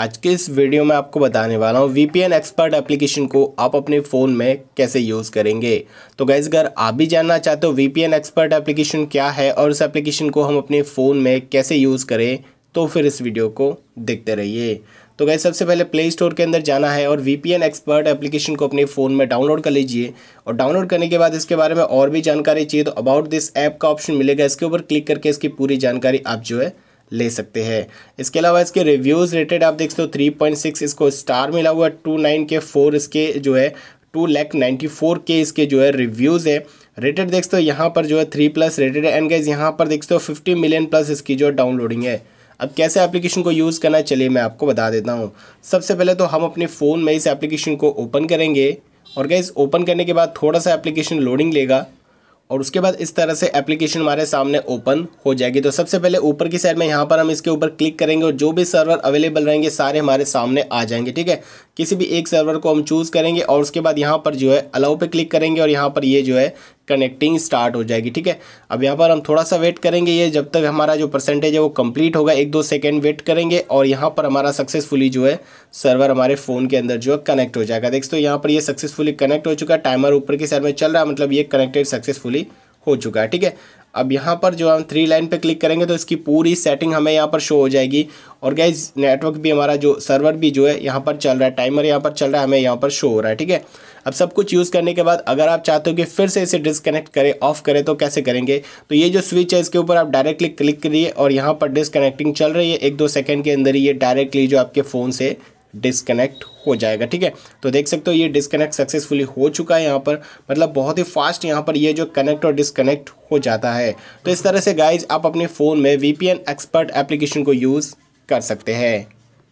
आज के इस वीडियो में आपको बताने वाला हूँ वी एक्सपर्ट एप्लीकेशन को आप अपने फ़ोन में कैसे यूज़ करेंगे तो गैस अगर आप भी जानना चाहते हो वी एक्सपर्ट एप्लीकेशन क्या है और उस एप्लीकेशन को हम अपने फ़ोन में कैसे यूज़ करें तो फिर इस वीडियो को देखते रहिए तो गैस सबसे पहले प्ले स्टोर के अंदर जाना है और वी एक्सपर्ट एप्लीकेशन को अपने फ़ोन में डाउनलोड कर लीजिए और डाउनलोड करने के बाद इसके बारे में और भी जानकारी चाहिए तो अबाउट दिस ऐप का ऑप्शन मिलेगा इसके ऊपर क्लिक करके इसकी पूरी जानकारी आप जो है ले सकते हैं इसके अलावा इसके रिव्यूज़ रेटेड आप देख सकते हो थ्री पॉइंट सिक्स इसको स्टार मिला हुआ टू नाइन के फोर इसके जो है टू लैक नाइन्टी फोर के इसके जो है रिव्यूज़ है रेटेड देख सकते हो यहाँ पर जो है थ्री प्लस रेटेड है एंड गाइज यहाँ पर देख सकते हो फिफ्टी मिलियन प्लस इसकी जो डाउनलोडिंग है अब कैसे एप्लीकेशन को यूज़ करना चलिए मैं आपको बता देता हूँ सबसे पहले तो हम अपने फ़ोन में इस एप्लीकेशन को ओपन करेंगे और गैस ओपन करने के बाद थोड़ा सा एप्लीकेशन लोडिंग लेगा और उसके बाद इस तरह से एप्लीकेशन हमारे सामने ओपन हो जाएगी तो सबसे पहले ऊपर की साइड में यहाँ पर हम इसके ऊपर क्लिक करेंगे और जो भी सर्वर अवेलेबल रहेंगे सारे हमारे सामने आ जाएंगे ठीक है किसी भी एक सर्वर को हम चूज़ करेंगे और उसके बाद यहाँ पर जो है अलाउ पे क्लिक करेंगे और यहाँ पर ये जो है कनेक्टिंग स्टार्ट हो जाएगी ठीक है अब यहाँ पर हम थोड़ा सा वेट करेंगे ये जब तक हमारा जो परसेंटेज है वो कंप्लीट होगा एक दो सेकेंड वेट करेंगे और यहाँ पर हमारा सक्सेसफुली जो है सर्वर हमारे फ़ोन के अंदर जो है कनेक्ट हो जाएगा देख तो यहाँ पर ये सक्सेसफुली कनेक्ट हो चुका है टाइमर ऊपर की साइड में चल रहा है मतलब ये कनेक्टेड सक्सेसफुली हो चुका है ठीक है अब यहाँ पर जो हम थ्री लाइन पे क्लिक करेंगे तो इसकी पूरी सेटिंग हमें यहाँ पर शो हो जाएगी और गैस नेटवर्क भी हमारा जो सर्वर भी जो है यहाँ पर चल रहा है टाइमर यहाँ पर चल रहा है हमें यहाँ पर शो हो रहा है ठीक है अब सब कुछ यूज़ करने के बाद अगर आप चाहते हो कि फिर से इसे डिसकनेक्ट करें ऑफ करें तो कैसे करेंगे तो ये जो स्विच है इसके ऊपर आप डायरेक्टली क्लिक करिए और यहाँ पर डिसकनेक्टिंग चल रही है एक दो सेकेंड के अंदर ही ये डायरेक्टली जो आपके फ़ोन से डिसकनेक्ट हो जाएगा ठीक है तो देख सकते हो ये डिसकनेक्ट सक्सेसफुली हो चुका है यहाँ पर मतलब बहुत ही फास्ट यहाँ पर ये जो कनेक्ट और डिसकनेक्ट हो जाता है तो इस तरह से गाइज आप अपने फ़ोन में वी एक्सपर्ट एप्लीकेशन को यूज़ कर सकते हैं